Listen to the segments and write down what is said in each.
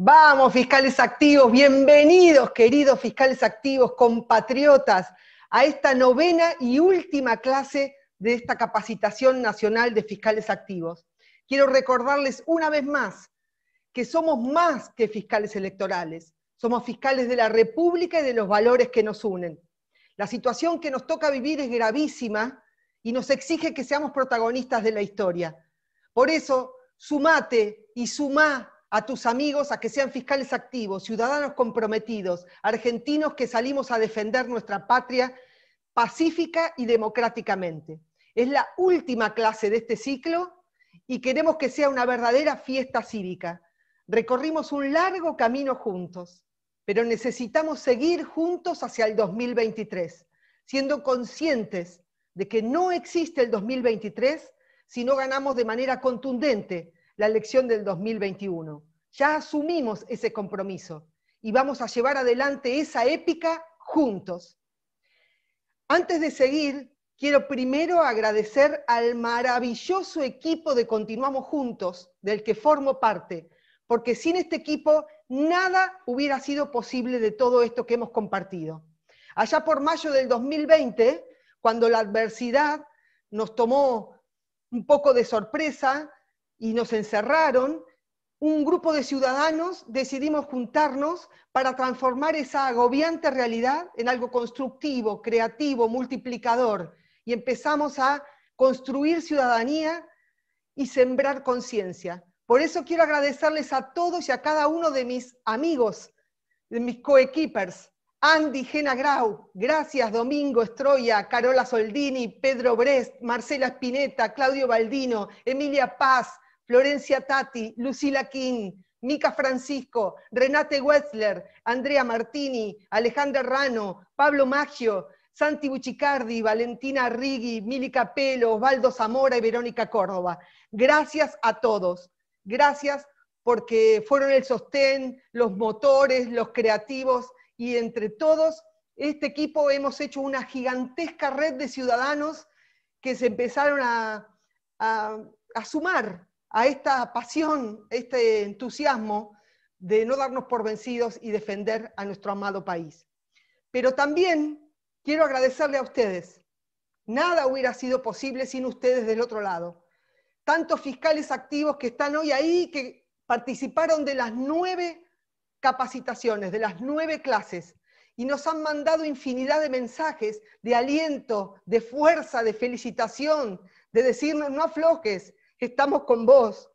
Vamos, fiscales activos, bienvenidos, queridos fiscales activos, compatriotas, a esta novena y última clase de esta capacitación nacional de fiscales activos. Quiero recordarles una vez más que somos más que fiscales electorales, somos fiscales de la República y de los valores que nos unen. La situación que nos toca vivir es gravísima y nos exige que seamos protagonistas de la historia. Por eso, sumate y sumá a tus amigos a que sean fiscales activos, ciudadanos comprometidos, argentinos que salimos a defender nuestra patria pacífica y democráticamente. Es la última clase de este ciclo y queremos que sea una verdadera fiesta cívica. Recorrimos un largo camino juntos, pero necesitamos seguir juntos hacia el 2023, siendo conscientes de que no existe el 2023 si no ganamos de manera contundente la elección del 2021. Ya asumimos ese compromiso y vamos a llevar adelante esa épica juntos. Antes de seguir, quiero primero agradecer al maravilloso equipo de Continuamos Juntos, del que formo parte, porque sin este equipo nada hubiera sido posible de todo esto que hemos compartido. Allá por mayo del 2020, cuando la adversidad nos tomó un poco de sorpresa, y nos encerraron, un grupo de ciudadanos decidimos juntarnos para transformar esa agobiante realidad en algo constructivo, creativo, multiplicador. Y empezamos a construir ciudadanía y sembrar conciencia. Por eso quiero agradecerles a todos y a cada uno de mis amigos, de mis coequippers. Andy Gena Grau, gracias Domingo Estroya, Carola Soldini, Pedro Brest, Marcela Spinetta, Claudio Baldino, Emilia Paz, Florencia Tati, Lucila King, Mica Francisco, Renate Wetzler, Andrea Martini, Alejandra Rano, Pablo Maggio, Santi Buchicardi, Valentina Righi, Mili Capello, Osvaldo Zamora y Verónica Córdoba. Gracias a todos. Gracias porque fueron el sostén, los motores, los creativos y entre todos este equipo hemos hecho una gigantesca red de ciudadanos que se empezaron a sumar a esta pasión, este entusiasmo de no darnos por vencidos y defender a nuestro amado país. Pero también quiero agradecerle a ustedes. Nada hubiera sido posible sin ustedes del otro lado. Tantos fiscales activos que están hoy ahí, que participaron de las nueve capacitaciones, de las nueve clases, y nos han mandado infinidad de mensajes de aliento, de fuerza, de felicitación, de decirnos no aflojes, estamos con vos.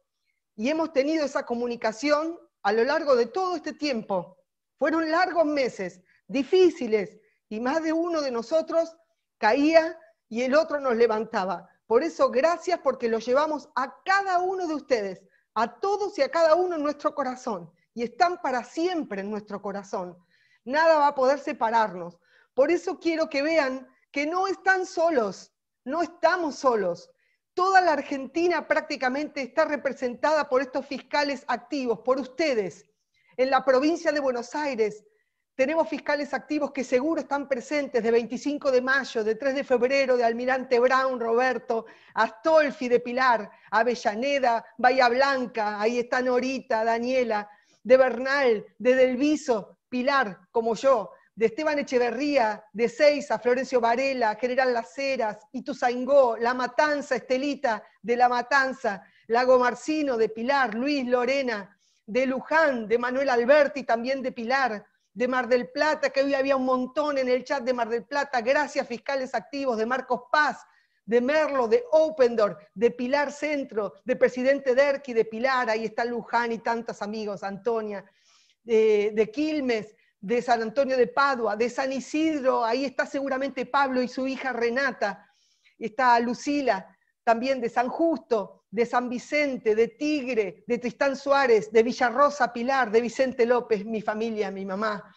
Y hemos tenido esa comunicación a lo largo de todo este tiempo. Fueron largos meses, difíciles, y más de uno de nosotros caía y el otro nos levantaba. Por eso, gracias porque lo llevamos a cada uno de ustedes, a todos y a cada uno en nuestro corazón. Y están para siempre en nuestro corazón. Nada va a poder separarnos. Por eso quiero que vean que no están solos, no estamos solos. Toda la Argentina prácticamente está representada por estos fiscales activos, por ustedes. En la provincia de Buenos Aires tenemos fiscales activos que seguro están presentes de 25 de mayo, de 3 de febrero, de Almirante Brown, Roberto, Astolfi de Pilar, Avellaneda, Bahía Blanca, ahí está Norita, Daniela, de Bernal, de Delviso, Pilar, como yo, de Esteban Echeverría, de Ceiza, Florencio Varela, General Las Heras, Ituzaingó, La Matanza, Estelita de La Matanza, Lago Marcino de Pilar, Luis Lorena, de Luján, de Manuel Alberti también de Pilar, de Mar del Plata, que hoy había un montón en el chat de Mar del Plata, gracias fiscales activos, de Marcos Paz, de Merlo, de Opendor, de Pilar Centro, de Presidente Derqui, de Pilar, ahí está Luján y tantos amigos, Antonia, eh, de Quilmes, de San Antonio de Padua, de San Isidro, ahí está seguramente Pablo y su hija Renata, está Lucila, también de San Justo, de San Vicente, de Tigre, de Tristán Suárez, de Villarrosa Pilar, de Vicente López, mi familia, mi mamá,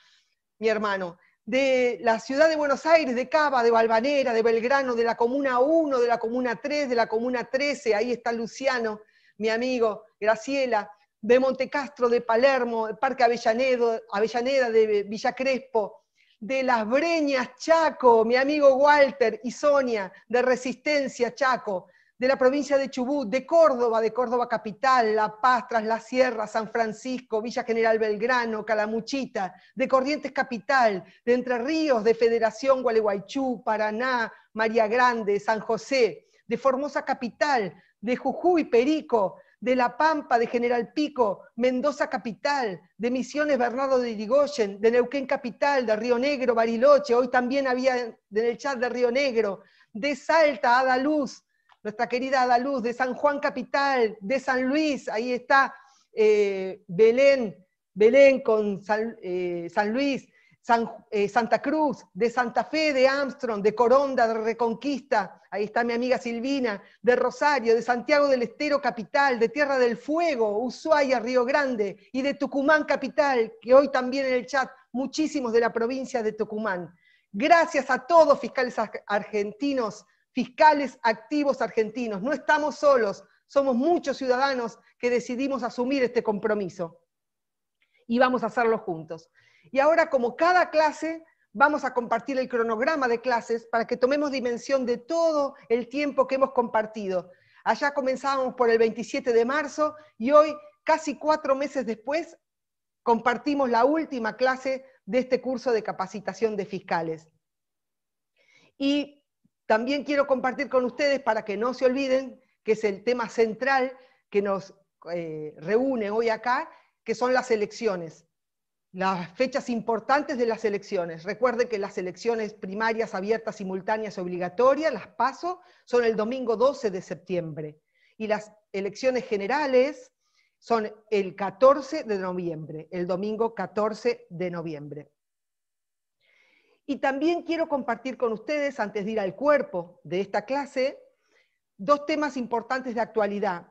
mi hermano, de la ciudad de Buenos Aires, de Cava, de Valvanera, de Belgrano, de la Comuna 1, de la Comuna 3, de la Comuna 13, ahí está Luciano, mi amigo, Graciela, de Montecastro, de Palermo, el Parque Avellaneda, Avellaneda, de Villa Crespo, de Las Breñas, Chaco, mi amigo Walter y Sonia, de Resistencia, Chaco, de la provincia de Chubut, de Córdoba, de Córdoba Capital, La Paz, Tras la Sierra, San Francisco, Villa General Belgrano, Calamuchita, de Corrientes Capital, de Entre Ríos, de Federación Gualeguaychú, Paraná, María Grande, San José, de Formosa Capital, de Jujuy, Perico, de La Pampa, de General Pico, Mendoza Capital, de Misiones Bernardo de Irigoyen, de Neuquén Capital, de Río Negro, Bariloche, hoy también había en el chat de Río Negro, de Salta, Adaluz, nuestra querida Adaluz, de San Juan Capital, de San Luis, ahí está eh, Belén, Belén con San eh, Luis, eh, Santa Cruz, de Santa Fe, de Armstrong, de Coronda, de Reconquista, ahí está mi amiga Silvina, de Rosario, de Santiago del Estero Capital, de Tierra del Fuego, Ushuaia, Río Grande, y de Tucumán Capital, que hoy también en el chat, muchísimos de la provincia de Tucumán. Gracias a todos, fiscales argentinos, fiscales activos argentinos. No estamos solos, somos muchos ciudadanos que decidimos asumir este compromiso. Y vamos a hacerlo juntos. Y ahora, como cada clase, vamos a compartir el cronograma de clases para que tomemos dimensión de todo el tiempo que hemos compartido. Allá comenzábamos por el 27 de marzo y hoy, casi cuatro meses después, compartimos la última clase de este curso de capacitación de fiscales. Y también quiero compartir con ustedes, para que no se olviden, que es el tema central que nos eh, reúne hoy acá, que son las elecciones las fechas importantes de las elecciones. Recuerden que las elecciones primarias abiertas, simultáneas, obligatorias, las paso, son el domingo 12 de septiembre. Y las elecciones generales son el 14 de noviembre, el domingo 14 de noviembre. Y también quiero compartir con ustedes, antes de ir al cuerpo de esta clase, dos temas importantes de actualidad.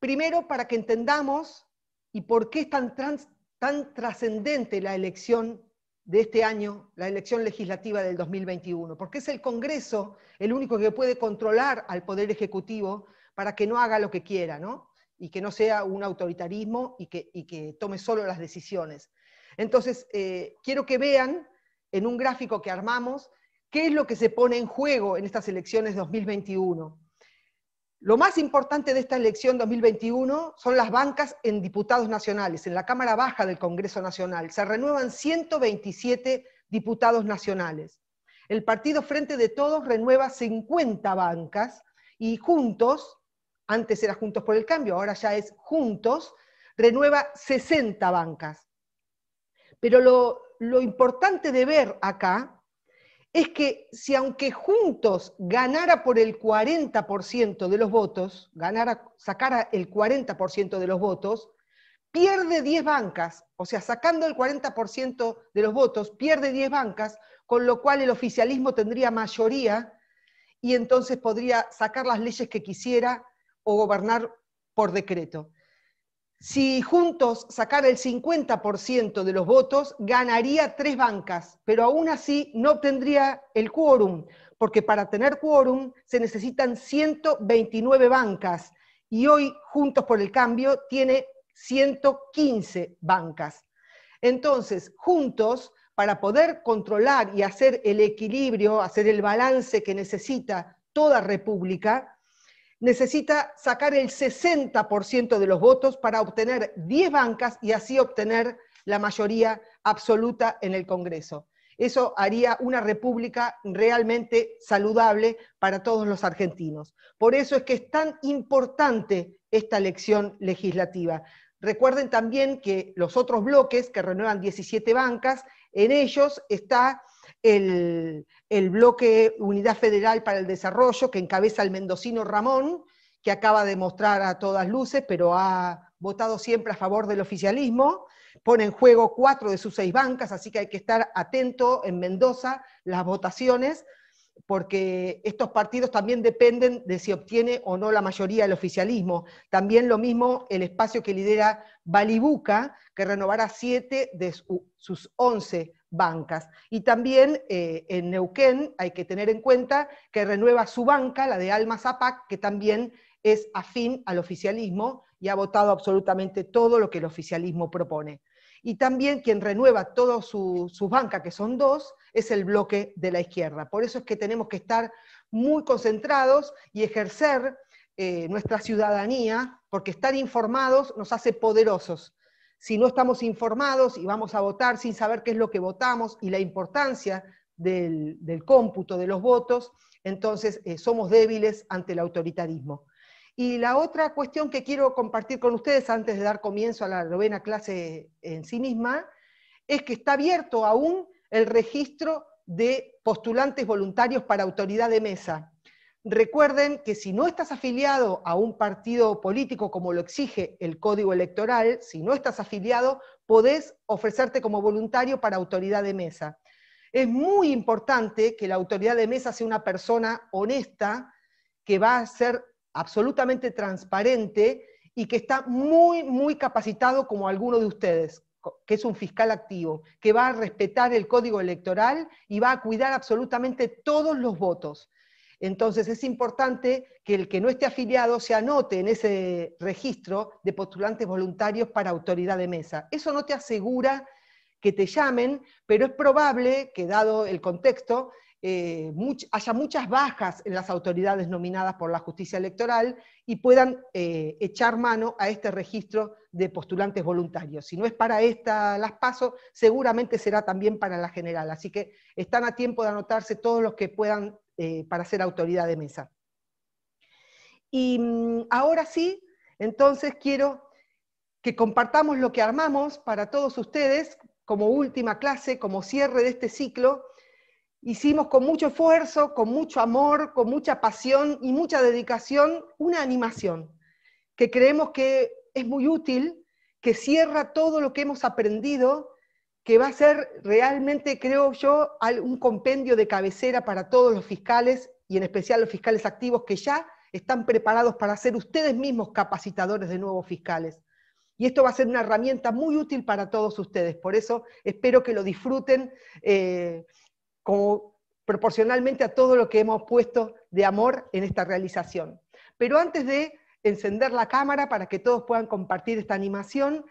Primero, para que entendamos y por qué están tan, trans, tan trascendente la elección de este año, la elección legislativa del 2021, porque es el Congreso el único que puede controlar al Poder Ejecutivo para que no haga lo que quiera, ¿no? Y que no sea un autoritarismo y que, tome solo las decisiones. Entonces, eh, quiero que vean en un gráfico que armamos qué es lo que se pone en juego en estas elecciones 2021. Lo más importante de esta elección 2021 son las bancas en diputados nacionales, en la Cámara Baja del Congreso Nacional. Se renuevan 127 diputados nacionales. El partido Frente de Todos renueva 50 bancas y Juntos, antes era Juntos por el Cambio, ahora ya es Juntos, renueva 60 bancas. Pero lo, lo importante de ver acá es que si aunque juntos ganara por el 40% de los votos, ganara, sacara el 40% de los votos, pierde 10 bancas, o sea, sacando el 40% de los votos, pierde 10 bancas, con lo cual el oficialismo tendría mayoría y entonces podría sacar las leyes que quisiera o gobernar por decreto si juntos sacara el 50% de los votos, ganaría tres bancas, pero aún así no obtendría el quórum, porque para tener quórum se necesitan 129 bancas y hoy Juntos por el Cambio tiene 115 bancas. Entonces, juntos, para poder controlar y hacer el equilibrio, hacer el balance que necesita toda república, necesita sacar el 60% de los votos para obtener 10 bancas y así obtener la mayoría absoluta en el Congreso. Eso haría una república realmente saludable para todos los argentinos. Por eso es que es tan importante esta elección legislativa. Recuerden también que los otros bloques que renuevan 17 bancas, en ellos está el, bloque Unidad Federal para el Desarrollo, que encabeza el mendocino Ramón, que acaba de mostrar a todas luces, pero ha votado siempre a favor del oficialismo, pone en juego cuatro de sus seis bancas, así que hay que estar atento en Mendoza las votaciones, porque estos partidos también dependen de si obtiene o no la mayoría del oficialismo. También lo mismo el espacio que lidera Balibuca, que renovará siete de sus once bancas. Y también eh, en Neuquén hay que tener en cuenta que renueva su banca, la de Alma Zapac, que también es afín al oficialismo y ha votado absolutamente todo lo que el oficialismo propone. Y también quien renueva todas sus su bancas, que son dos, es el bloque de la izquierda. Por eso es que tenemos que estar muy concentrados y ejercer eh, nuestra ciudadanía, porque estar informados nos hace poderosos si no estamos informados y vamos a votar sin saber qué es lo que votamos y la importancia del, cómputo de los votos, entonces eh, somos débiles ante el autoritarismo. Y la otra cuestión que quiero compartir con ustedes antes de dar comienzo a la novena clase en sí misma es que está abierto aún el registro de postulantes voluntarios para autoridad de mesa. Recuerden que si no estás afiliado a un partido político como lo exige el código electoral, si no estás afiliado, podés ofrecerte como voluntario para autoridad de mesa. Es muy importante que la autoridad de mesa sea una persona honesta, que va a ser absolutamente transparente y que está muy, muy capacitado como alguno de ustedes, que es un fiscal activo, que va a respetar el código electoral y va a cuidar absolutamente todos los votos. Entonces es importante que el que no esté afiliado se anote en ese registro de postulantes voluntarios para autoridad de mesa. Eso no te asegura que te llamen, pero es probable que dado el contexto eh, haya muchas bajas en las autoridades nominadas por la justicia electoral y puedan eh, echar mano a este registro de postulantes voluntarios. Si no es para esta las paso, seguramente será también para la general. Así que están a tiempo de anotarse todos los que puedan eh, para ser autoridad de mesa. Y mm, ahora sí, entonces quiero que compartamos lo que armamos para todos ustedes como última clase, como cierre de este ciclo. Hicimos con mucho esfuerzo, con mucho amor, con mucha pasión y mucha dedicación una animación que creemos que es muy útil, que cierra todo lo que hemos aprendido que va a ser realmente, creo yo, un compendio de cabecera para todos los fiscales y en especial los fiscales activos que ya están preparados para ser ustedes mismos capacitadores de nuevos fiscales. Y esto va a ser una herramienta muy útil para todos ustedes. Por eso espero que lo disfruten eh, proporcionalmente a todo lo que hemos puesto de amor en esta realización. Pero antes de encender la cámara para que todos puedan compartir esta animación,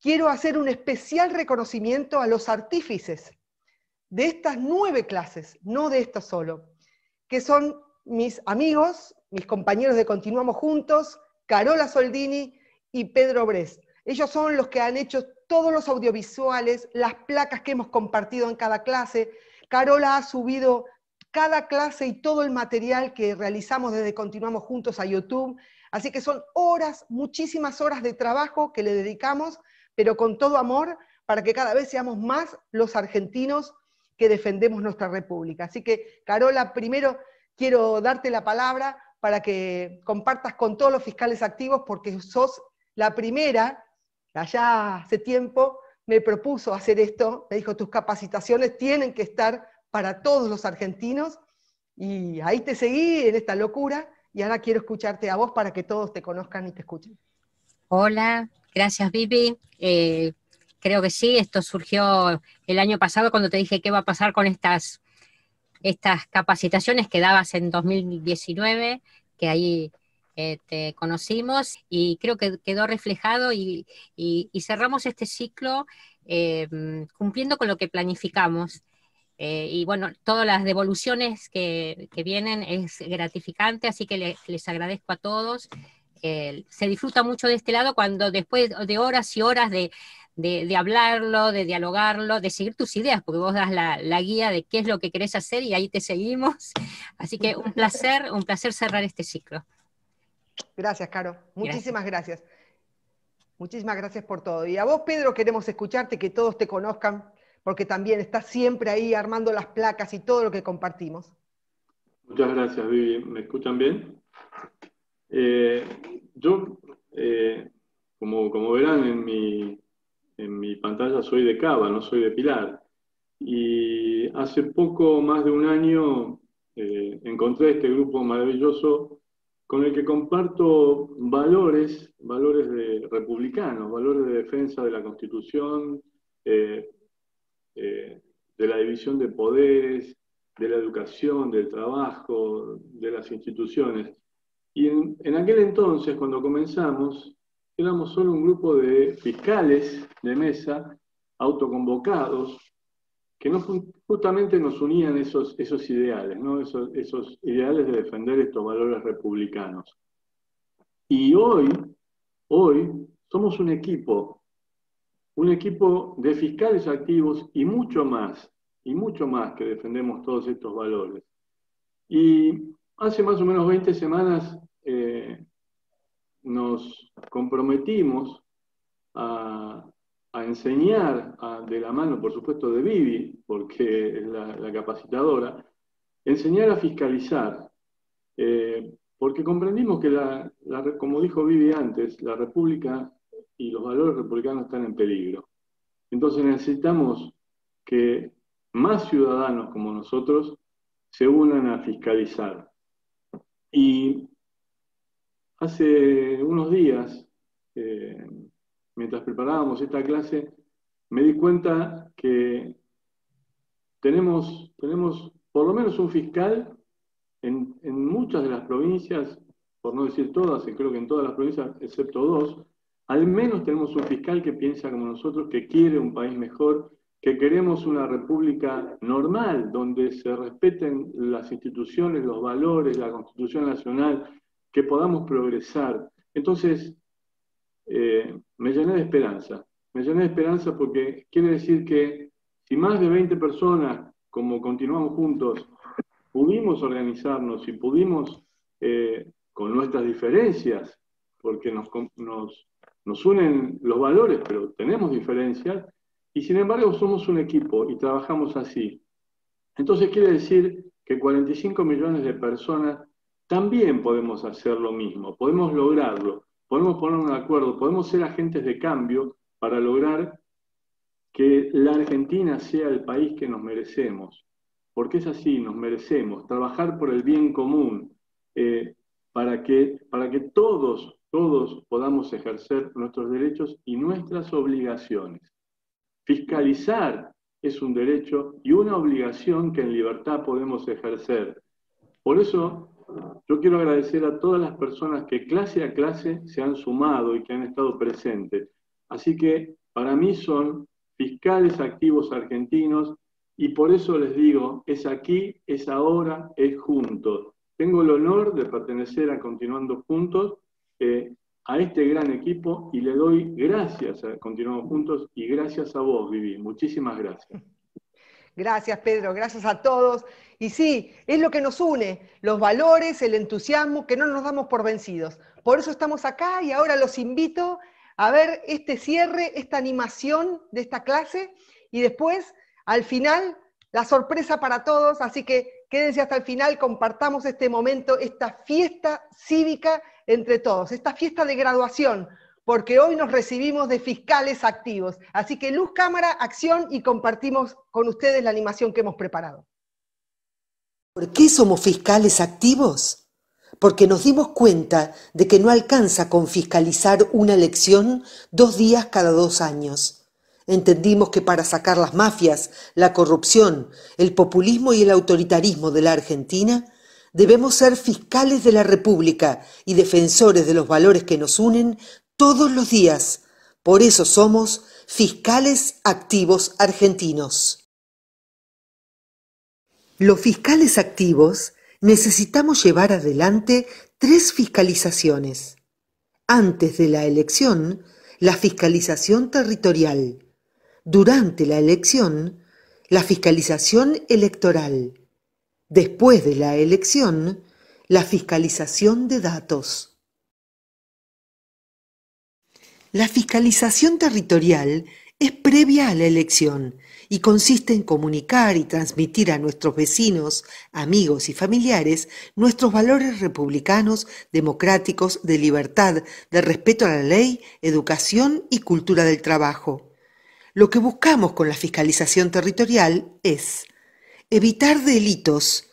quiero hacer un especial reconocimiento a los artífices de estas nueve clases, no de esta solo, que son mis amigos, mis compañeros de Continuamos Juntos, Carola Soldini y Pedro Bres. Ellos son los que han hecho todos los audiovisuales, las placas que hemos compartido en cada clase. Carola ha subido cada clase y todo el material que realizamos desde Continuamos Juntos a YouTube. Así que son horas, muchísimas horas de trabajo que le dedicamos pero con todo amor para que cada vez seamos más los argentinos que defendemos nuestra república. Así que, Carola, primero quiero darte la palabra para que compartas con todos los fiscales activos, porque sos la primera, allá hace tiempo me propuso hacer esto, me dijo, tus capacitaciones tienen que estar para todos los argentinos, y ahí te seguí en esta locura, y ahora quiero escucharte a vos para que todos te conozcan y te escuchen. Hola, Gracias, Vivi. Eh, creo que sí, esto surgió el año pasado cuando te dije qué va a pasar con estas, estas capacitaciones que dabas en 2019, que ahí eh, te conocimos y creo que quedó reflejado y, cerramos este ciclo em, cumpliendo con lo que planificamos. Eh, y bueno, todas las devoluciones que, vienen es gratificante, así que les agradezco a todos se disfruta mucho de este lado cuando después de horas y horas de, hablarlo, de dialogarlo, de seguir tus ideas, porque vos das la, guía de qué es lo que querés hacer y ahí te seguimos. Así que un placer, un placer cerrar este ciclo. Gracias, Caro. Muchísimas gracias. gracias. Muchísimas gracias por todo. Y a vos, Pedro, queremos escucharte, que todos te conozcan, porque también estás siempre ahí armando las placas y todo lo que compartimos. Muchas gracias, Vivi. ¿Me escuchan bien? Eh, yo, eh, como, verán en mi, pantalla, soy de Cava, no soy de Pilar. Y hace poco, más de un año, eh, encontré este grupo maravilloso con el que comparto valores, valores republicanos, valores de defensa de la Constitución, de la división de poderes, de la educación, del trabajo, de las instituciones. Y en, aquel entonces, cuando comenzamos, éramos solo un grupo de fiscales de mesa, autoconvocados, que no, justamente nos unían esos, esos ideales, esos, esos, ideales de defender estos valores republicanos. Y hoy, hoy somos un equipo, un equipo de fiscales activos y mucho más, y mucho más que defendemos todos estos valores. Y Hace más o menos 20 semanas eh, nos comprometimos a, enseñar de la mano, por supuesto, de Vivi, porque es la, capacitadora, enseñar a fiscalizar, eh, porque comprendimos que, como dijo Vivi antes, la República y los valores republicanos están en peligro. Entonces necesitamos que más ciudadanos como nosotros se unan a fiscalizar. Y hace unos días, eh, mientras preparábamos esta clase, me di cuenta que tenemos, tenemos por lo menos un fiscal en, en muchas de las provincias, por no decir todas, creo que en todas las provincias, excepto dos, al menos tenemos un fiscal que piensa como nosotros, que quiere un país mejor, que queremos una república normal, donde se respeten las instituciones, los valores, la constitución nacional, que podamos progresar. Entonces, eh, me llené de esperanza. Me llené de esperanza porque quiere decir que si más de 20 personas, como continuamos juntos, pudimos organizarnos y pudimos, eh, con nuestras diferencias, porque nos, nos, nos unen los valores, pero tenemos diferencias, y sin embargo somos un equipo y trabajamos así. Entonces quiere decir que 45 millones de personas también podemos hacer lo mismo, podemos lograrlo, podemos poner un acuerdo, podemos ser agentes de cambio para lograr que la Argentina sea el país que nos merecemos. Porque es así, nos merecemos trabajar por el bien común, eh, para, que, para que todos, todos podamos ejercer nuestros derechos y nuestras obligaciones. Fiscalizar es un derecho y una obligación que en libertad podemos ejercer. Por eso yo quiero agradecer a todas las personas que clase a clase se han sumado y que han estado presentes. Así que para mí son fiscales activos argentinos y por eso les digo, es aquí, es ahora, es juntos. Tengo el honor de pertenecer a Continuando Juntos eh, a este gran equipo y le doy gracias, a, continuamos juntos, y gracias a vos, Vivi. Muchísimas gracias. Gracias, Pedro, gracias a todos. Y sí, es lo que nos une, los valores, el entusiasmo, que no nos damos por vencidos. Por eso estamos acá y ahora los invito a ver este cierre, esta animación de esta clase y después, al final, la sorpresa para todos. Así que quédense hasta el final, compartamos este momento, esta fiesta cívica entre todos, esta fiesta de graduación, porque hoy nos recibimos de fiscales activos. Así que luz, cámara, acción y compartimos con ustedes la animación que hemos preparado. ¿Por qué somos fiscales activos? Porque nos dimos cuenta de que no alcanza con fiscalizar una elección dos días cada dos años. Entendimos que para sacar las mafias, la corrupción, el populismo y el autoritarismo de la Argentina, debemos ser fiscales de la República y defensores de los valores que nos unen todos los días. Por eso somos fiscales activos argentinos. Los fiscales activos necesitamos llevar adelante tres fiscalizaciones. Antes de la elección, la fiscalización territorial. Durante la elección, la fiscalización electoral después de la elección, la fiscalización de datos. La fiscalización territorial es previa a la elección y consiste en comunicar y transmitir a nuestros vecinos, amigos y familiares nuestros valores republicanos, democráticos, de libertad, de respeto a la ley, educación y cultura del trabajo. Lo que buscamos con la fiscalización territorial es Evitar delitos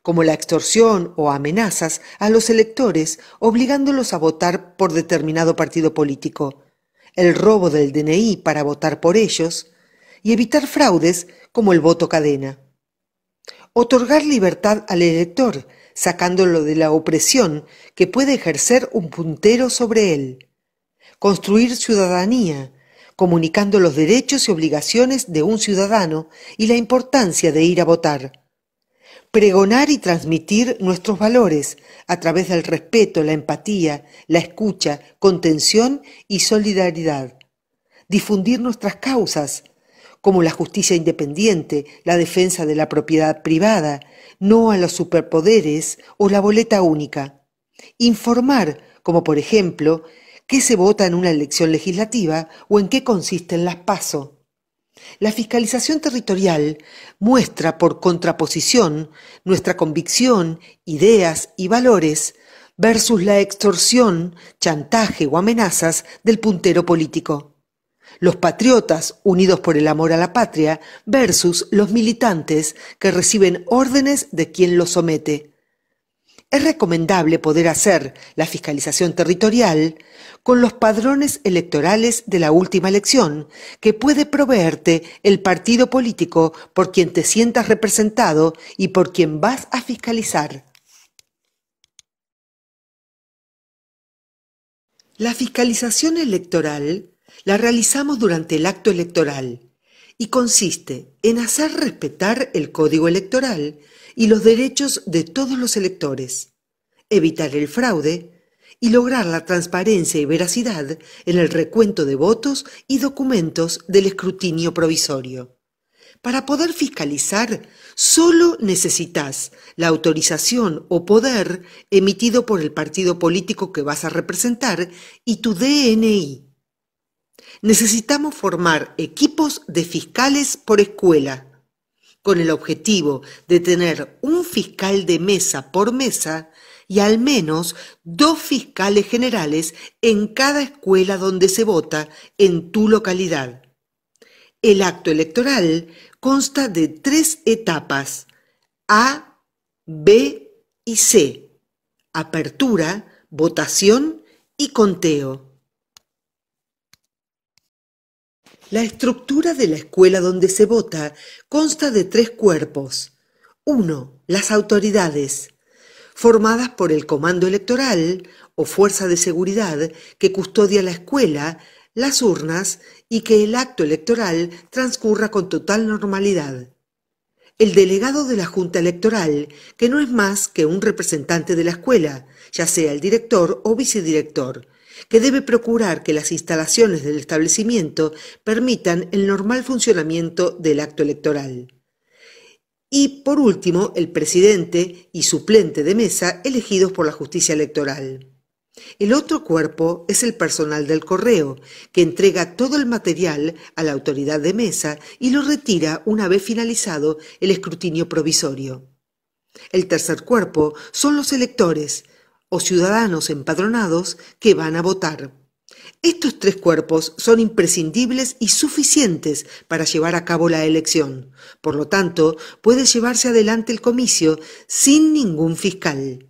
como la extorsión o amenazas a los electores obligándolos a votar por determinado partido político, el robo del DNI para votar por ellos y evitar fraudes como el voto cadena. Otorgar libertad al elector, sacándolo de la opresión que puede ejercer un puntero sobre él. Construir ciudadanía, comunicando los derechos y obligaciones de un ciudadano y la importancia de ir a votar. Pregonar y transmitir nuestros valores a través del respeto, la empatía, la escucha, contención y solidaridad. Difundir nuestras causas, como la justicia independiente, la defensa de la propiedad privada, no a los superpoderes o la boleta única. Informar, como por ejemplo qué se vota en una elección legislativa o en qué consisten las PASO. La fiscalización territorial muestra por contraposición nuestra convicción, ideas y valores versus la extorsión, chantaje o amenazas del puntero político. Los patriotas unidos por el amor a la patria versus los militantes que reciben órdenes de quien los somete es recomendable poder hacer la fiscalización territorial con los padrones electorales de la última elección que puede proveerte el partido político por quien te sientas representado y por quien vas a fiscalizar. La fiscalización electoral la realizamos durante el acto electoral y consiste en hacer respetar el código electoral y los derechos de todos los electores, evitar el fraude y lograr la transparencia y veracidad en el recuento de votos y documentos del escrutinio provisorio. Para poder fiscalizar, solo necesitas la autorización o poder emitido por el partido político que vas a representar y tu DNI necesitamos formar equipos de fiscales por escuela, con el objetivo de tener un fiscal de mesa por mesa y al menos dos fiscales generales en cada escuela donde se vota en tu localidad. El acto electoral consta de tres etapas, A, B y C, apertura, votación y conteo. La estructura de la escuela donde se vota consta de tres cuerpos. Uno, las autoridades, formadas por el Comando Electoral o Fuerza de Seguridad que custodia la escuela, las urnas y que el acto electoral transcurra con total normalidad. El delegado de la Junta Electoral, que no es más que un representante de la escuela, ya sea el director o vicedirector, que debe procurar que las instalaciones del establecimiento permitan el normal funcionamiento del acto electoral. Y, por último, el presidente y suplente de mesa elegidos por la justicia electoral. El otro cuerpo es el personal del correo, que entrega todo el material a la autoridad de mesa y lo retira una vez finalizado el escrutinio provisorio. El tercer cuerpo son los electores, o ciudadanos empadronados que van a votar. Estos tres cuerpos son imprescindibles y suficientes para llevar a cabo la elección. Por lo tanto, puede llevarse adelante el comicio sin ningún fiscal.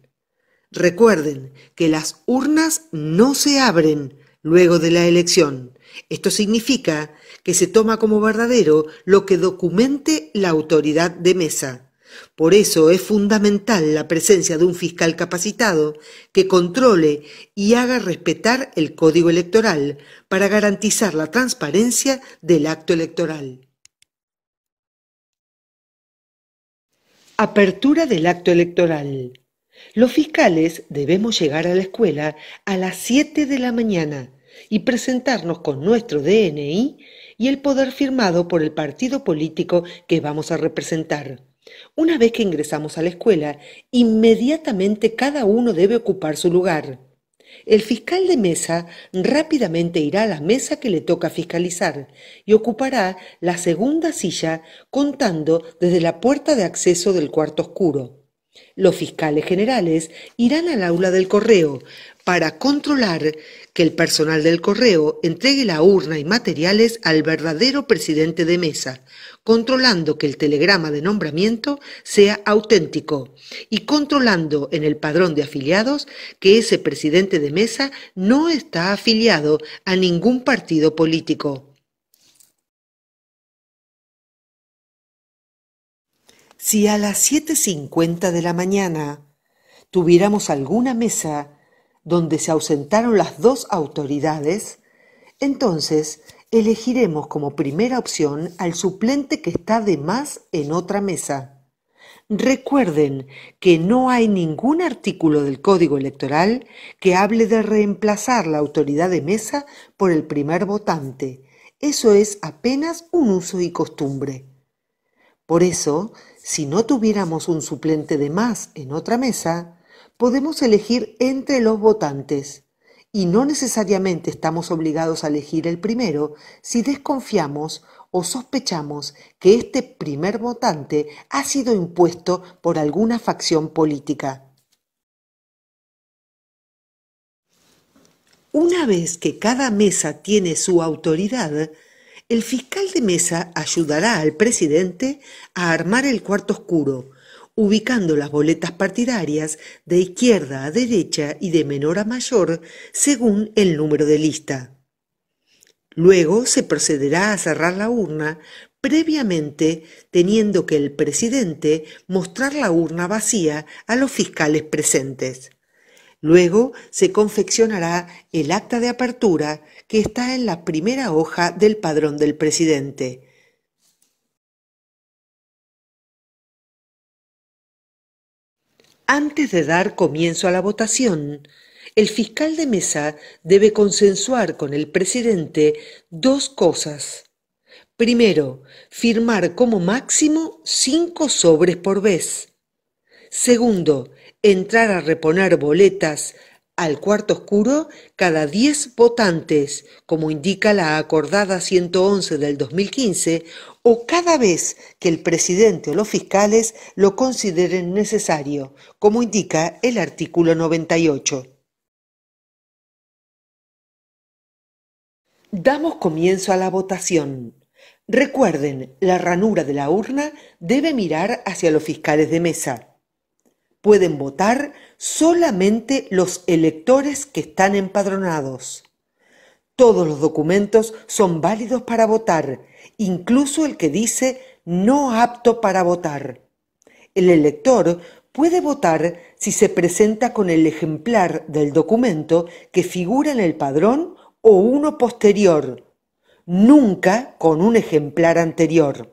Recuerden que las urnas no se abren luego de la elección. Esto significa que se toma como verdadero lo que documente la autoridad de mesa. Por eso es fundamental la presencia de un fiscal capacitado que controle y haga respetar el código electoral para garantizar la transparencia del acto electoral. Apertura del acto electoral. Los fiscales debemos llegar a la escuela a las 7 de la mañana y presentarnos con nuestro DNI y el poder firmado por el partido político que vamos a representar. Una vez que ingresamos a la escuela, inmediatamente cada uno debe ocupar su lugar. El fiscal de mesa rápidamente irá a la mesa que le toca fiscalizar y ocupará la segunda silla contando desde la puerta de acceso del cuarto oscuro. Los fiscales generales irán al aula del correo para controlar que el personal del correo entregue la urna y materiales al verdadero presidente de mesa, controlando que el telegrama de nombramiento sea auténtico y controlando en el padrón de afiliados que ese presidente de mesa no está afiliado a ningún partido político. si a las 7.50 de la mañana tuviéramos alguna mesa donde se ausentaron las dos autoridades, entonces elegiremos como primera opción al suplente que está de más en otra mesa. Recuerden que no hay ningún artículo del Código Electoral que hable de reemplazar la autoridad de mesa por el primer votante. Eso es apenas un uso y costumbre. Por eso, si no tuviéramos un suplente de más en otra mesa, podemos elegir entre los votantes y no necesariamente estamos obligados a elegir el primero si desconfiamos o sospechamos que este primer votante ha sido impuesto por alguna facción política. Una vez que cada mesa tiene su autoridad, el fiscal de mesa ayudará al presidente a armar el cuarto oscuro, ubicando las boletas partidarias de izquierda a derecha y de menor a mayor según el número de lista. Luego se procederá a cerrar la urna previamente teniendo que el presidente mostrar la urna vacía a los fiscales presentes. Luego se confeccionará el acta de apertura que está en la primera hoja del padrón del presidente. Antes de dar comienzo a la votación, el fiscal de mesa debe consensuar con el presidente dos cosas. Primero, firmar como máximo cinco sobres por vez. Segundo, entrar a reponer boletas al cuarto oscuro cada 10 votantes, como indica la acordada 111 del 2015, o cada vez que el presidente o los fiscales lo consideren necesario, como indica el artículo 98. Damos comienzo a la votación. Recuerden, la ranura de la urna debe mirar hacia los fiscales de mesa pueden votar solamente los electores que están empadronados. Todos los documentos son válidos para votar, incluso el que dice no apto para votar. El elector puede votar si se presenta con el ejemplar del documento que figura en el padrón o uno posterior, nunca con un ejemplar anterior.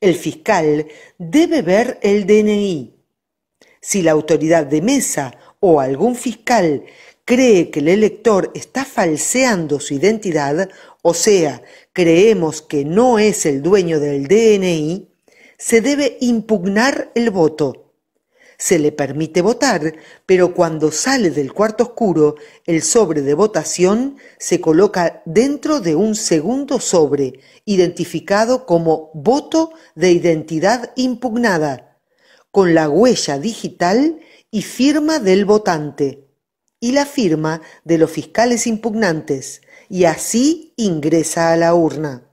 El fiscal debe ver el DNI si la autoridad de mesa o algún fiscal cree que el elector está falseando su identidad, o sea, creemos que no es el dueño del DNI, se debe impugnar el voto. Se le permite votar, pero cuando sale del cuarto oscuro, el sobre de votación se coloca dentro de un segundo sobre, identificado como voto de identidad impugnada con la huella digital y firma del votante y la firma de los fiscales impugnantes y así ingresa a la urna.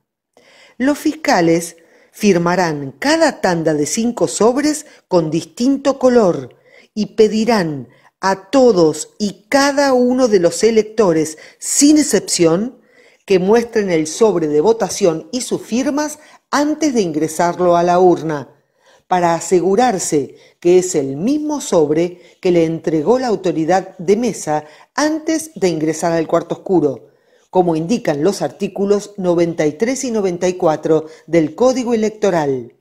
Los fiscales firmarán cada tanda de cinco sobres con distinto color y pedirán a todos y cada uno de los electores, sin excepción, que muestren el sobre de votación y sus firmas antes de ingresarlo a la urna para asegurarse que es el mismo sobre que le entregó la autoridad de mesa antes de ingresar al cuarto oscuro, como indican los artículos 93 y 94 del Código Electoral.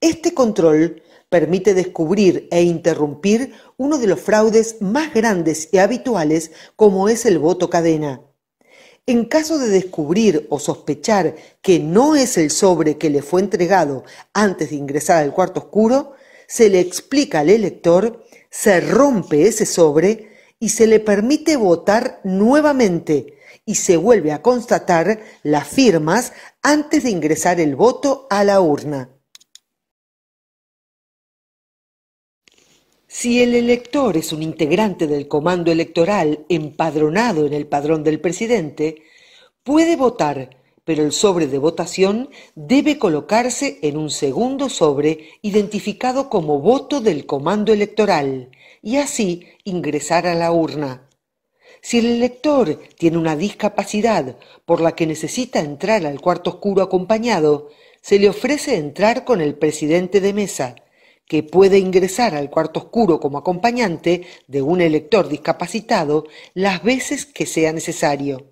Este control permite descubrir e interrumpir uno de los fraudes más grandes y habituales como es el voto cadena. En caso de descubrir o sospechar que no es el sobre que le fue entregado antes de ingresar al cuarto oscuro, se le explica al elector, se rompe ese sobre y se le permite votar nuevamente y se vuelve a constatar las firmas antes de ingresar el voto a la urna. Si el elector es un integrante del comando electoral empadronado en el padrón del presidente, puede votar, pero el sobre de votación debe colocarse en un segundo sobre identificado como voto del comando electoral y así ingresar a la urna. Si el elector tiene una discapacidad por la que necesita entrar al cuarto oscuro acompañado, se le ofrece entrar con el presidente de mesa, que puede ingresar al cuarto oscuro como acompañante de un elector discapacitado las veces que sea necesario.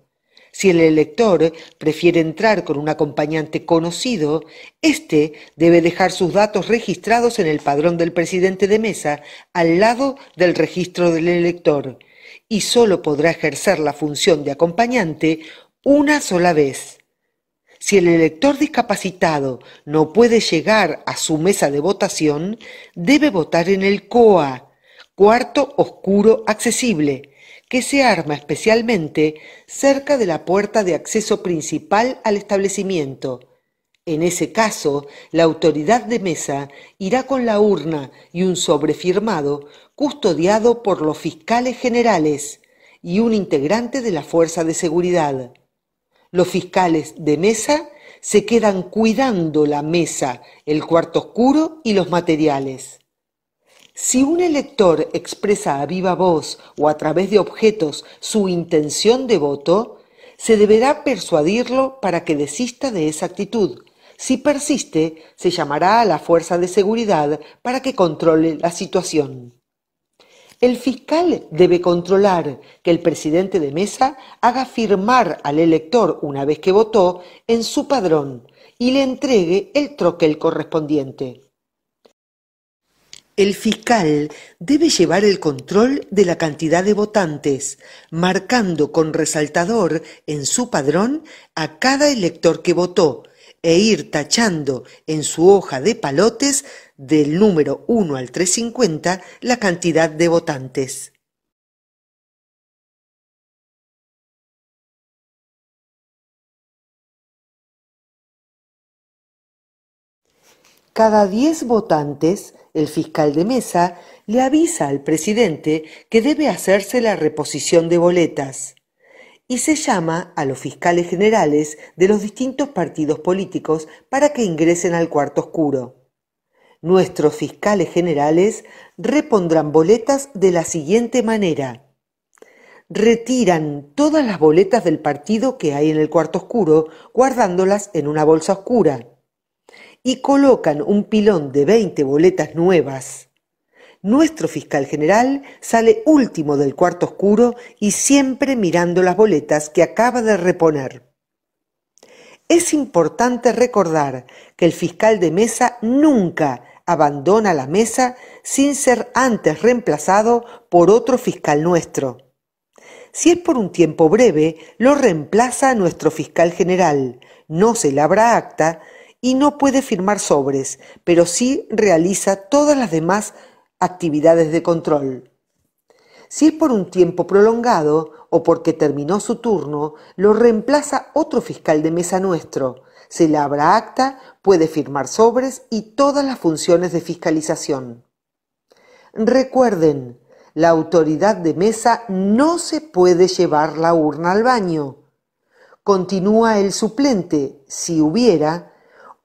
Si el elector prefiere entrar con un acompañante conocido, éste debe dejar sus datos registrados en el padrón del presidente de mesa al lado del registro del elector y solo podrá ejercer la función de acompañante una sola vez. Si el elector discapacitado no puede llegar a su mesa de votación, debe votar en el COA, cuarto oscuro accesible, que se arma especialmente cerca de la puerta de acceso principal al establecimiento. En ese caso, la autoridad de mesa irá con la urna y un sobre firmado custodiado por los fiscales generales y un integrante de la Fuerza de Seguridad los fiscales de mesa se quedan cuidando la mesa, el cuarto oscuro y los materiales. Si un elector expresa a viva voz o a través de objetos su intención de voto, se deberá persuadirlo para que desista de esa actitud. Si persiste, se llamará a la fuerza de seguridad para que controle la situación. El fiscal debe controlar que el presidente de mesa haga firmar al elector una vez que votó en su padrón y le entregue el troquel correspondiente. El fiscal debe llevar el control de la cantidad de votantes, marcando con resaltador en su padrón a cada elector que votó e ir tachando en su hoja de palotes del número 1 al 350 la cantidad de votantes. Cada 10 votantes, el fiscal de mesa le avisa al presidente que debe hacerse la reposición de boletas y se llama a los fiscales generales de los distintos partidos políticos para que ingresen al cuarto oscuro. Nuestros fiscales generales repondrán boletas de la siguiente manera. Retiran todas las boletas del partido que hay en el cuarto oscuro, guardándolas en una bolsa oscura. Y colocan un pilón de 20 boletas nuevas nuestro fiscal general sale último del cuarto oscuro y siempre mirando las boletas que acaba de reponer. Es importante recordar que el fiscal de mesa nunca abandona la mesa sin ser antes reemplazado por otro fiscal nuestro. Si es por un tiempo breve, lo reemplaza a nuestro fiscal general, no se labra acta y no puede firmar sobres, pero sí realiza todas las demás actividades de control. Si es por un tiempo prolongado o porque terminó su turno, lo reemplaza otro fiscal de mesa nuestro. Se labra acta, puede firmar sobres y todas las funciones de fiscalización. Recuerden, la autoridad de mesa no se puede llevar la urna al baño. Continúa el suplente, si hubiera,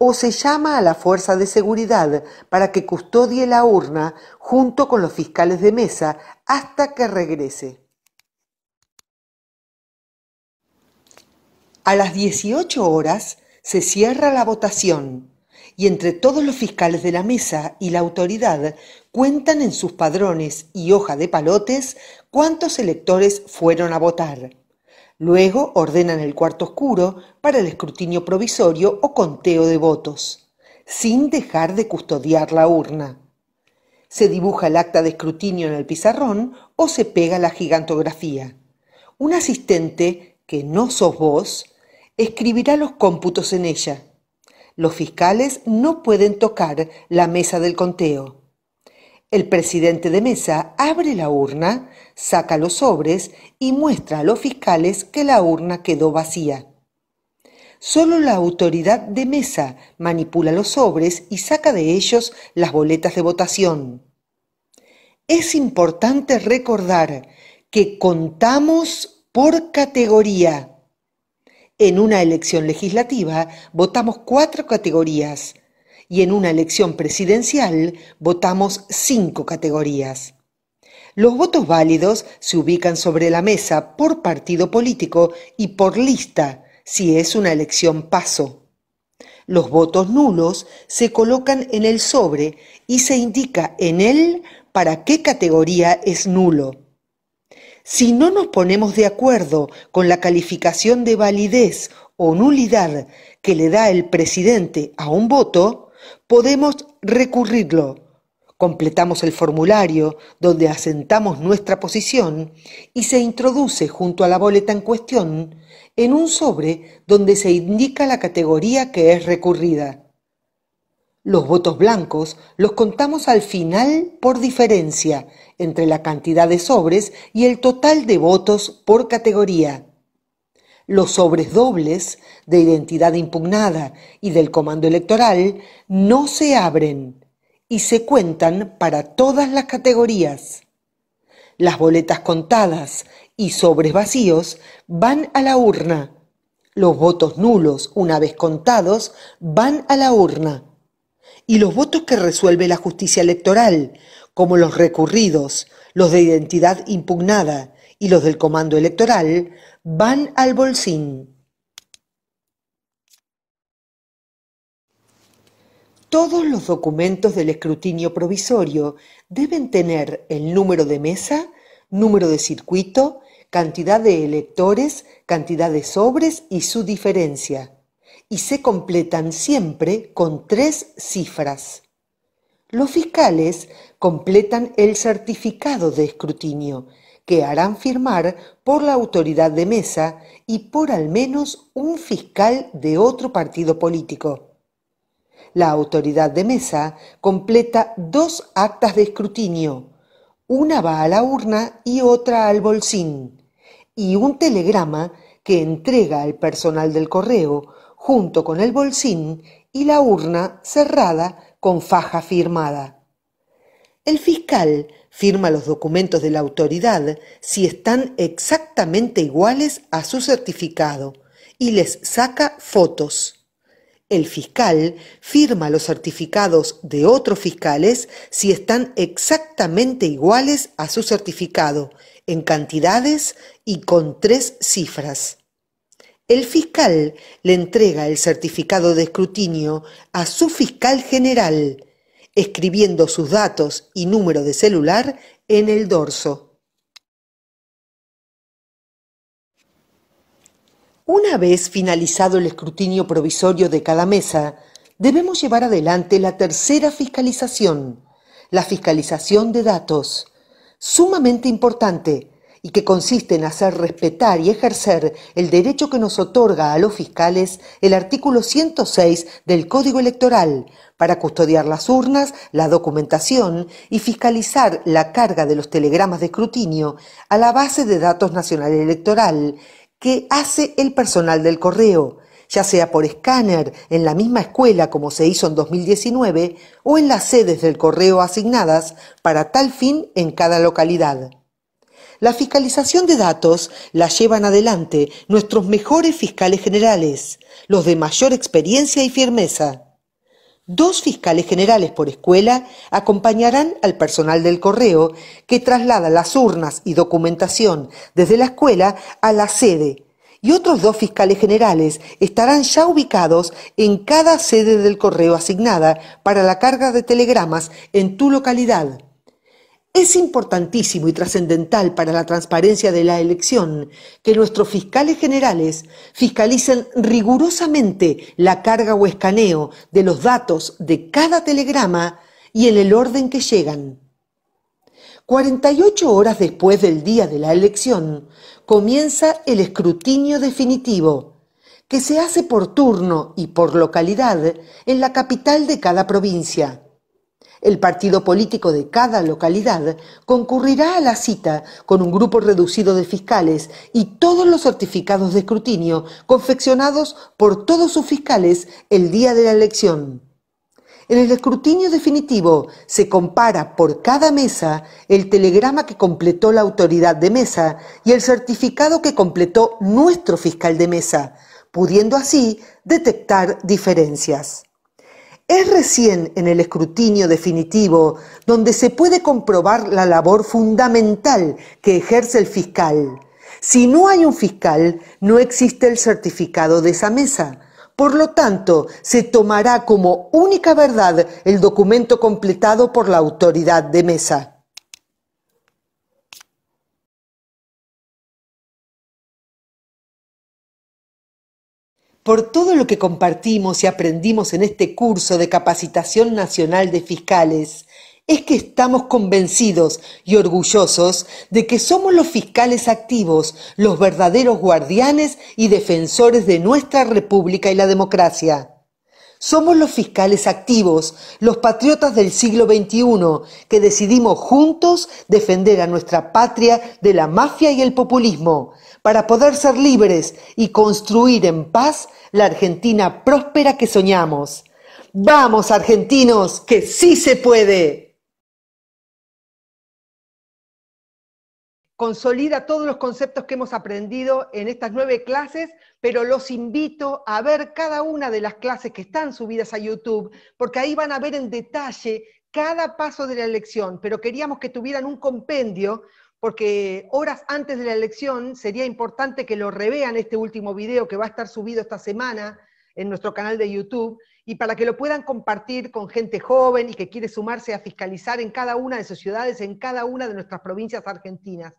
o se llama a la fuerza de seguridad para que custodie la urna junto con los fiscales de mesa hasta que regrese. A las 18 horas se cierra la votación y entre todos los fiscales de la mesa y la autoridad cuentan en sus padrones y hoja de palotes cuántos electores fueron a votar. Luego ordenan el cuarto oscuro para el escrutinio provisorio o conteo de votos, sin dejar de custodiar la urna. Se dibuja el acta de escrutinio en el pizarrón o se pega la gigantografía. Un asistente, que no sos vos, escribirá los cómputos en ella. Los fiscales no pueden tocar la mesa del conteo. El presidente de mesa abre la urna, saca los sobres y muestra a los fiscales que la urna quedó vacía. Solo la autoridad de mesa manipula los sobres y saca de ellos las boletas de votación. Es importante recordar que contamos por categoría. En una elección legislativa votamos cuatro categorías, y en una elección presidencial votamos cinco categorías. Los votos válidos se ubican sobre la mesa por partido político y por lista, si es una elección paso. Los votos nulos se colocan en el sobre y se indica en él para qué categoría es nulo. Si no nos ponemos de acuerdo con la calificación de validez o nulidad que le da el presidente a un voto, podemos recurrirlo. Completamos el formulario donde asentamos nuestra posición y se introduce junto a la boleta en cuestión en un sobre donde se indica la categoría que es recurrida. Los votos blancos los contamos al final por diferencia entre la cantidad de sobres y el total de votos por categoría los sobres dobles de identidad impugnada y del comando electoral no se abren y se cuentan para todas las categorías. Las boletas contadas y sobres vacíos van a la urna. Los votos nulos, una vez contados, van a la urna. Y los votos que resuelve la justicia electoral, como los recurridos, los de identidad impugnada y los del comando electoral van al bolsín. Todos los documentos del escrutinio provisorio deben tener el número de mesa, número de circuito, cantidad de electores, cantidad de sobres y su diferencia. Y se completan siempre con tres cifras. Los fiscales completan el certificado de escrutinio, que harán firmar por la autoridad de mesa y por al menos un fiscal de otro partido político. La autoridad de mesa completa dos actas de escrutinio. Una va a la urna y otra al bolsín. Y un telegrama que entrega al personal del correo junto con el bolsín y la urna cerrada con faja firmada. El fiscal Firma los documentos de la autoridad si están exactamente iguales a su certificado y les saca fotos. El fiscal firma los certificados de otros fiscales si están exactamente iguales a su certificado, en cantidades y con tres cifras. El fiscal le entrega el certificado de escrutinio a su fiscal general escribiendo sus datos y número de celular en el dorso. Una vez finalizado el escrutinio provisorio de cada mesa, debemos llevar adelante la tercera fiscalización, la fiscalización de datos, sumamente importante, y que consiste en hacer respetar y ejercer el derecho que nos otorga a los fiscales el artículo 106 del Código Electoral para custodiar las urnas, la documentación y fiscalizar la carga de los telegramas de escrutinio a la base de datos nacional electoral que hace el personal del correo ya sea por escáner en la misma escuela como se hizo en 2019 o en las sedes del correo asignadas para tal fin en cada localidad. La fiscalización de datos la llevan adelante nuestros mejores fiscales generales, los de mayor experiencia y firmeza. Dos fiscales generales por escuela acompañarán al personal del correo que traslada las urnas y documentación desde la escuela a la sede y otros dos fiscales generales estarán ya ubicados en cada sede del correo asignada para la carga de telegramas en tu localidad. Es importantísimo y trascendental para la transparencia de la elección que nuestros fiscales generales fiscalicen rigurosamente la carga o escaneo de los datos de cada telegrama y en el orden que llegan. 48 horas después del día de la elección comienza el escrutinio definitivo, que se hace por turno y por localidad en la capital de cada provincia. El partido político de cada localidad concurrirá a la cita con un grupo reducido de fiscales y todos los certificados de escrutinio confeccionados por todos sus fiscales el día de la elección. En el escrutinio definitivo se compara por cada mesa el telegrama que completó la autoridad de mesa y el certificado que completó nuestro fiscal de mesa, pudiendo así detectar diferencias. Es recién en el escrutinio definitivo donde se puede comprobar la labor fundamental que ejerce el fiscal. Si no hay un fiscal, no existe el certificado de esa mesa. Por lo tanto, se tomará como única verdad el documento completado por la autoridad de mesa. por todo lo que compartimos y aprendimos en este curso de capacitación nacional de fiscales, es que estamos convencidos y orgullosos de que somos los fiscales activos, los verdaderos guardianes y defensores de nuestra república y la democracia. Somos los fiscales activos, los patriotas del siglo XXI, que decidimos juntos defender a nuestra patria de la mafia y el populismo, para poder ser libres y construir en paz la Argentina próspera que soñamos. Vamos, argentinos, que sí se puede. consolida todos los conceptos que hemos aprendido en estas nueve clases, pero los invito a ver cada una de las clases que están subidas a YouTube, porque ahí van a ver en detalle cada paso de la elección, pero queríamos que tuvieran un compendio, porque horas antes de la elección sería importante que lo revean este último video que va a estar subido esta semana en nuestro canal de YouTube, y para que lo puedan compartir con gente joven y que quiere sumarse a fiscalizar en cada una de sus ciudades, en cada una de nuestras provincias argentinas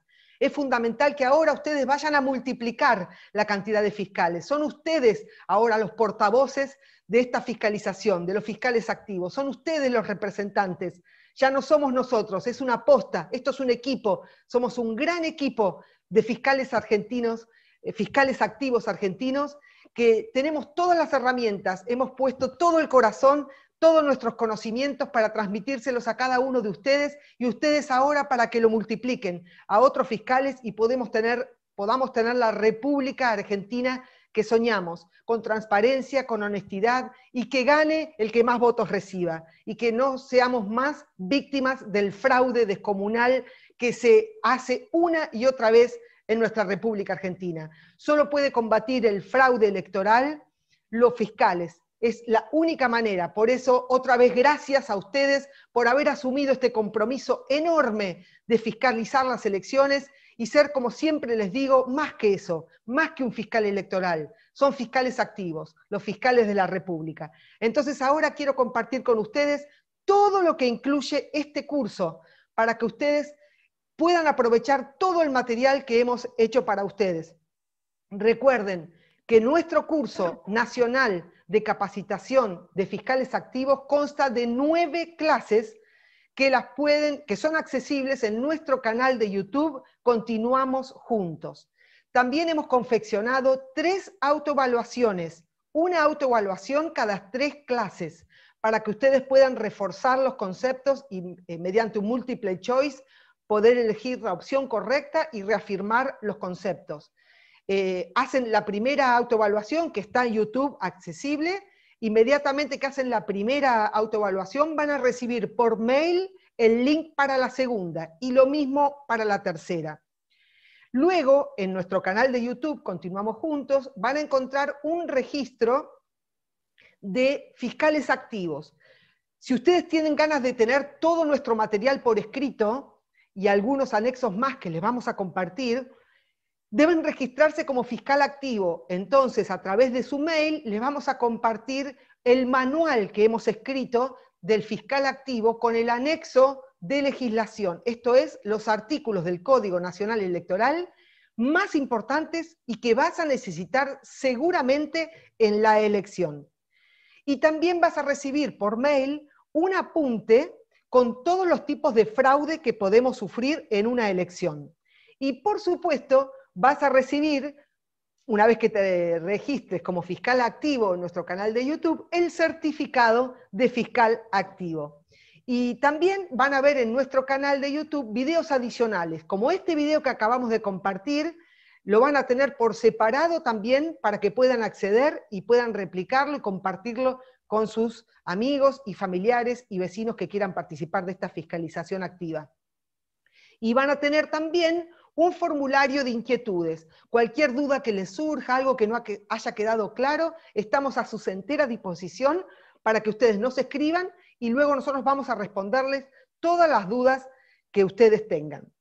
es fundamental que ahora ustedes vayan a multiplicar la cantidad de fiscales. Son ustedes ahora los portavoces de esta fiscalización, de los fiscales activos. Son ustedes los representantes. Ya no somos nosotros, es una aposta, esto es un equipo, somos un gran equipo de fiscales argentinos, eh, fiscales activos argentinos, que tenemos todas las herramientas, hemos puesto todo el corazón todos nuestros conocimientos para transmitírselos a cada uno de ustedes y ustedes ahora para que lo multipliquen a otros fiscales y podamos tener la República Argentina que soñamos, con transparencia, con honestidad y que gane el que más votos reciba y que no seamos más víctimas del fraude descomunal que se hace una y otra vez en nuestra República Argentina. Solo puede combatir el fraude electoral los fiscales, es la única manera. Por eso, otra vez, gracias a ustedes por haber asumido este compromiso enorme de fiscalizar las elecciones y ser, como siempre les digo, más que eso, más que un fiscal electoral. Son fiscales activos, los fiscales de la República. Entonces, ahora quiero compartir con ustedes todo lo que incluye este curso para que ustedes puedan aprovechar todo el material que hemos hecho para ustedes. Recuerden que nuestro curso nacional de capacitación de fiscales activos consta de nueve clases que, las pueden, que son accesibles en nuestro canal de YouTube Continuamos Juntos. También hemos confeccionado tres autoevaluaciones, una autoevaluación cada tres clases, para que ustedes puedan reforzar los conceptos y eh, mediante un multiple choice poder elegir la opción correcta y reafirmar los conceptos. Eh, hacen la primera autoevaluación que está en YouTube accesible, inmediatamente que hacen la primera autoevaluación van a recibir por mail el link para la segunda y lo mismo para la tercera. Luego, en nuestro canal de YouTube, continuamos juntos, van a encontrar un registro de fiscales activos. Si ustedes tienen ganas de tener todo nuestro material por escrito y algunos anexos más que les vamos a compartir, deben registrarse como fiscal activo. Entonces, a través de su mail, les vamos a compartir el manual que hemos escrito del fiscal activo con el anexo de legislación, esto es, los artículos del Código Nacional Electoral más importantes y que vas a necesitar seguramente en la elección. Y también vas a recibir por mail un apunte con todos los tipos de fraude que podemos sufrir en una elección. Y por supuesto, vas a recibir, una vez que te registres como fiscal activo en nuestro canal de YouTube, el certificado de fiscal activo. Y también van a ver en nuestro canal de YouTube videos adicionales, como este video que acabamos de compartir, lo van a tener por separado también para que puedan acceder y puedan replicarlo y compartirlo con sus amigos y familiares y vecinos que quieran participar de esta fiscalización activa. Y van a tener también un formulario de inquietudes. Cualquier duda que les surja, algo que no haya quedado claro, estamos a su entera disposición para que ustedes nos escriban y luego nosotros vamos a responderles todas las dudas que ustedes tengan.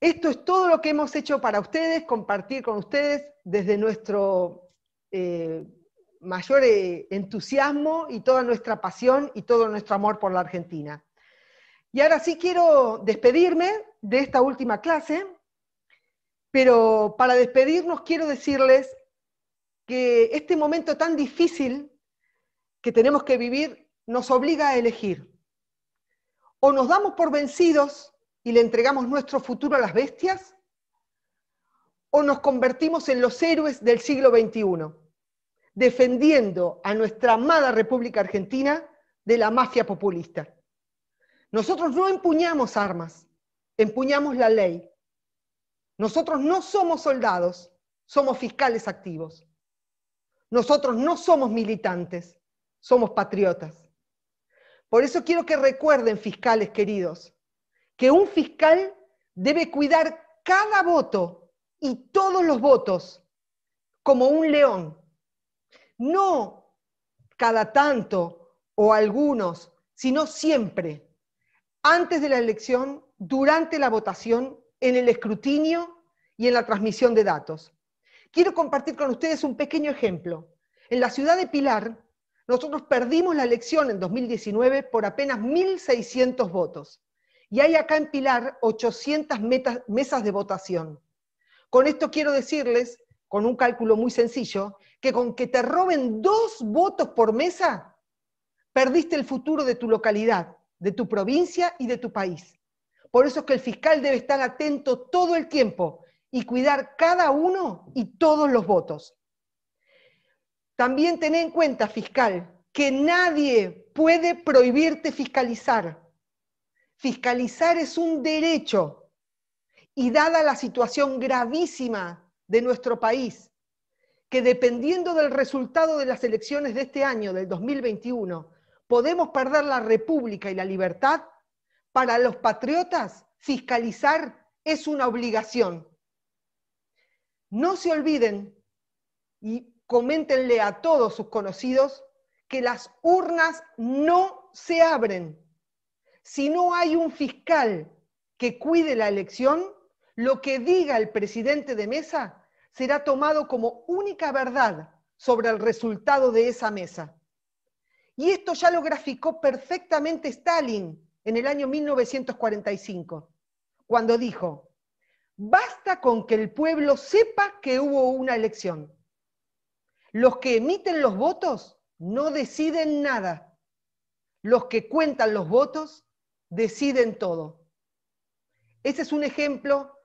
Esto es todo lo que hemos hecho para ustedes, compartir con ustedes desde nuestro eh, mayor eh, entusiasmo y toda nuestra pasión y todo nuestro amor por la Argentina. Y ahora sí quiero despedirme de esta última clase, pero para despedirnos quiero decirles que este momento tan difícil que tenemos que vivir nos obliga a elegir. O nos damos por vencidos y le entregamos nuestro futuro a las bestias, o nos convertimos en los héroes del siglo XXI, defendiendo a nuestra amada República Argentina de la mafia populista. Nosotros no empuñamos armas, empuñamos la ley. Nosotros no somos soldados, somos fiscales activos. Nosotros no somos militantes, somos patriotas. Por eso quiero que recuerden, fiscales queridos, que un fiscal debe cuidar cada voto y todos los votos como un león. No cada tanto o algunos, sino siempre, antes de la elección durante la votación, en el escrutinio y en la transmisión de datos. Quiero compartir con ustedes un pequeño ejemplo. En la ciudad de Pilar, nosotros perdimos la elección en 2019 por apenas 1.600 votos. Y hay acá en Pilar 800 mesas de votación. Con esto quiero decirles, con un cálculo muy sencillo, que con que te roben dos votos por mesa, perdiste el futuro de tu localidad, de tu provincia y de tu país. Por eso es que el fiscal debe estar atento todo el tiempo y cuidar cada uno y todos los votos. También ten en cuenta, fiscal, que nadie puede prohibirte fiscalizar. Fiscalizar es un derecho y dada la situación gravísima de nuestro país, que dependiendo del resultado de las elecciones de este año, del 2021, podemos perder la república y la libertad, para los patriotas, fiscalizar es una obligación. No se olviden y coméntenle a todos sus conocidos que las urnas no se abren. Si no hay un fiscal que cuide la elección, lo que diga el presidente de mesa será tomado como única verdad sobre el resultado de esa mesa. Y esto ya lo graficó perfectamente Stalin en el año 1945, cuando dijo, basta con que el pueblo sepa que hubo una elección. Los que emiten los votos no deciden nada. Los que cuentan los votos deciden todo. Ese es un ejemplo,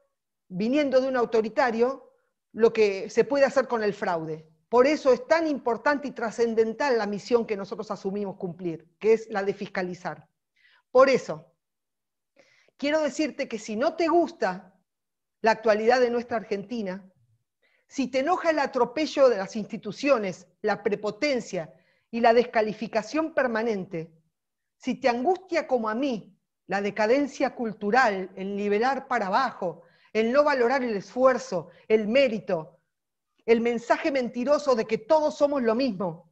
viniendo de un autoritario, lo que se puede hacer con el fraude. Por eso es tan importante y trascendental la misión que nosotros asumimos cumplir, que es la de fiscalizar. Por eso, quiero decirte que si no te gusta la actualidad de nuestra Argentina, si te enoja el atropello de las instituciones, la prepotencia y la descalificación permanente, si te angustia como a mí la decadencia cultural, el liberar para abajo, el no valorar el esfuerzo, el mérito, el mensaje mentiroso de que todos somos lo mismo,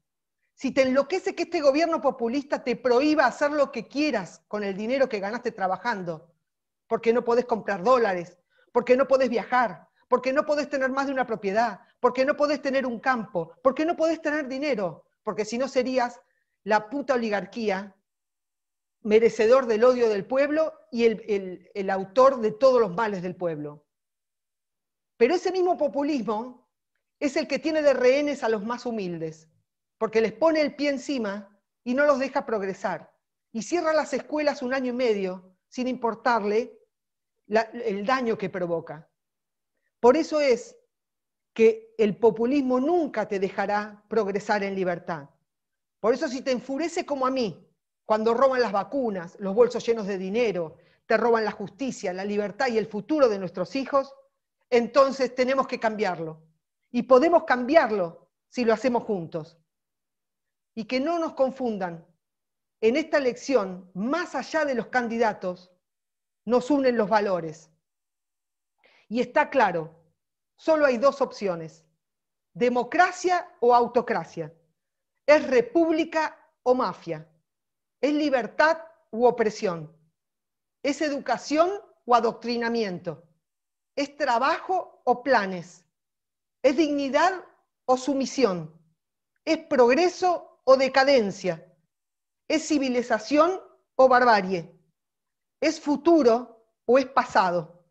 si te enloquece que este gobierno populista te prohíba hacer lo que quieras con el dinero que ganaste trabajando, porque no podés comprar dólares, porque no podés viajar, porque no podés tener más de una propiedad, porque no podés tener un campo, porque no podés tener dinero, porque si no serías la puta oligarquía merecedor del odio del pueblo y el, el autor de todos los males del pueblo. Pero ese mismo populismo es el que tiene de rehenes a los más humildes porque les pone el pie encima y no los deja progresar. Y cierra las escuelas un año y medio sin importarle el daño que provoca. Por eso es que el populismo nunca te dejará progresar en libertad. Por eso si te enfurece como a mí, cuando roban las vacunas, los bolsos llenos de dinero, te roban la justicia, la libertad y el futuro de nuestros hijos, entonces tenemos que cambiarlo. Y podemos cambiarlo si lo hacemos juntos y que no nos confundan. En esta elección, más allá de los candidatos, nos unen los valores. Y está claro, solo hay dos opciones, democracia o autocracia. Es república o mafia. Es libertad u opresión. Es educación o adoctrinamiento. Es trabajo o planes. Es dignidad o sumisión. Es progreso o decadencia? ¿Es civilización o barbarie? ¿Es futuro o es pasado?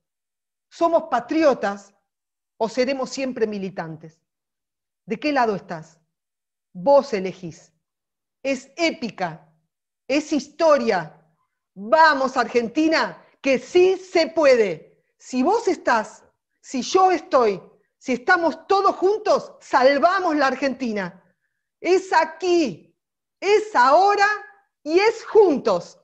¿Somos patriotas o seremos siempre militantes? ¿De qué lado estás? Vos elegís. Es épica, es historia. Vamos, Argentina, que sí se puede. Si vos estás, si yo estoy, si estamos todos juntos, salvamos la Argentina es aquí, es ahora y es juntos.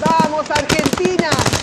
Vamos, Argentina.